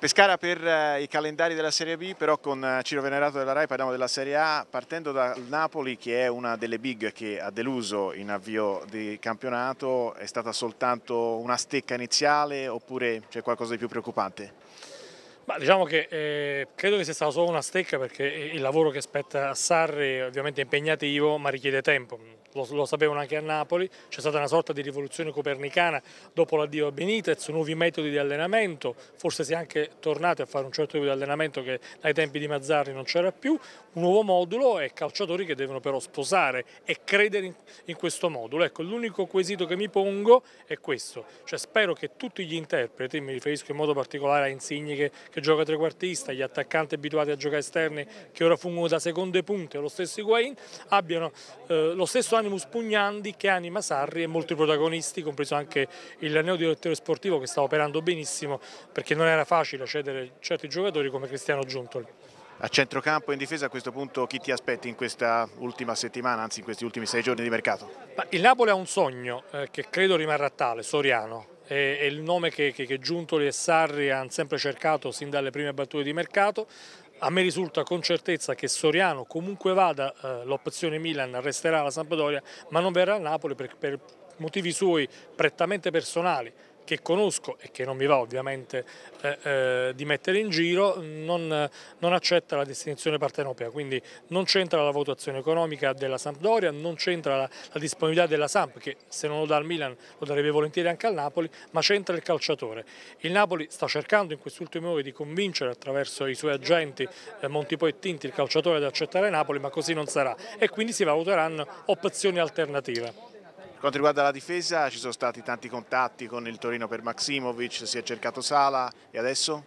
Pescara per eh, i calendari della Serie B, però con eh, Ciro Venerato della Rai parliamo della Serie A, partendo dal Napoli che è una delle big che ha deluso in avvio di campionato, è stata soltanto una stecca iniziale oppure c'è qualcosa di più preoccupante? Ma diciamo che eh, credo che sia stata solo una stecca perché il lavoro che spetta a Sarri è ovviamente impegnativo ma richiede tempo, lo, lo, sapevano anche a Napoli, c'è stata una sorta di rivoluzione copernicana dopo l'addio a Benitez, nuovi metodi di allenamento, forse si è anche tornati a fare un certo tipo di allenamento che dai tempi di Mazzarri non c'era più, un nuovo modulo e calciatori che devono però sposare e credere in, in questo modulo. Ecco, l'unico quesito che mi pongo è questo, cioè spero che tutti gli interpreti, mi riferisco in modo particolare a Insigni che, che gioca trequartista, gli attaccanti abituati a giocare esterni che ora fungono da seconde punte, lo stesso Higuain, abbiano eh, lo stesso animus pugnandi che anima Sarri e molti protagonisti, compreso anche il neodirettore sportivo che sta operando benissimo perché non era facile cedere certi giocatori come Cristiano Giuntoli. A centrocampo e in difesa a questo punto chi ti aspetti in questa ultima settimana, anzi in questi ultimi sei giorni di mercato? il Napoli ha un sogno eh, che credo rimarrà tale, Soriano. È, è il nome che, che, che Giuntoli e Sarri hanno sempre cercato sin dalle prime battute di mercato a me risulta con certezza che Soriano comunque vada, eh, l'opzione Milan resterà alla Sampdoria, ma non verrà a Napoli per, per motivi suoi prettamente personali che conosco e che non mi va ovviamente eh, eh, di mettere in giro, non, non, accetta la destinazione partenopea, quindi non c'entra la votazione economica della Sampdoria, non c'entra la, la, disponibilità della Samp, che se non lo dà al Milan lo darebbe volentieri anche al Napoli, ma c'entra il calciatore. Il Napoli sta cercando in quest'ultimo ore di convincere attraverso i suoi agenti eh, Montipo e Tinti il calciatore ad accettare Napoli, ma così non sarà e quindi si valuteranno opzioni alternative quanto riguarda la difesa ci sono stati tanti contatti con il Torino per Maximovic, si è cercato Sala e adesso?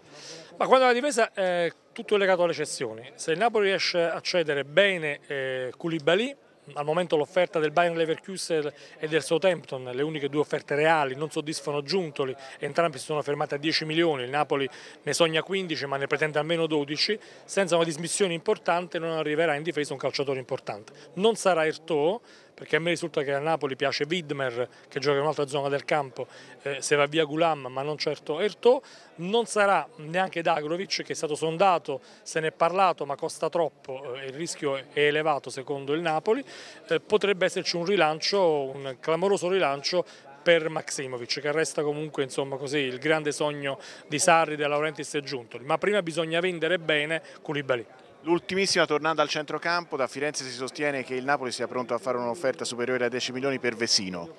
Ma quando la difesa è tutto legato alle cessioni, se il Napoli riesce a cedere bene eh, Koulibaly, al momento l'offerta del Bayern Leverkusen e del Southampton, le uniche due offerte reali, non soddisfano Giuntoli, entrambi si sono fermati a 10 milioni, il Napoli ne sogna 15 ma ne pretende almeno 12, senza una dismissione importante non arriverà in difesa un calciatore importante. Non sarà Ertò, perché a me risulta che a Napoli piace Widmer che gioca in un'altra zona del campo, eh, se va via Gulam ma non certo Ertò, non sarà neanche Dagrovic che è stato sondato, se ne è parlato ma costa troppo, eh, il rischio è elevato secondo il Napoli, eh, potrebbe esserci un rilancio, un clamoroso rilancio per Maximovic che resta comunque insomma, così, il grande sogno di Sarri, De Laurentiis e Giuntoli, ma prima bisogna vendere bene Koulibaly. L'ultimissima tornata al centrocampo, da Firenze si sostiene che il Napoli sia pronto a fare un'offerta superiore a 10 milioni per Vesino.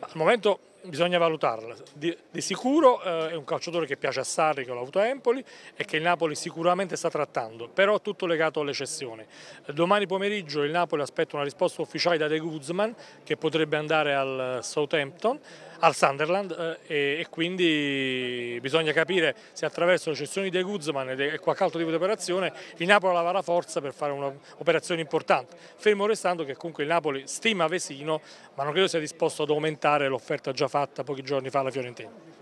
Al momento bisogna valutarla, di, di sicuro eh, è un calciatore che piace a Sarri che l'ha avuto a Empoli e che il Napoli sicuramente sta trattando, però tutto legato alle cessioni. Domani pomeriggio il Napoli aspetta una risposta ufficiale da De Guzman che potrebbe andare al Southampton, al Sunderland eh, e, e, quindi bisogna capire se attraverso le cessioni di Guzman e qualche altro tipo di operazione il Napoli avrà la forza per fare un'operazione importante, fermo restando che comunque il Napoli stima Vesino ma non credo sia disposto ad aumentare l'offerta già fatta pochi giorni fa alla Fiorentina.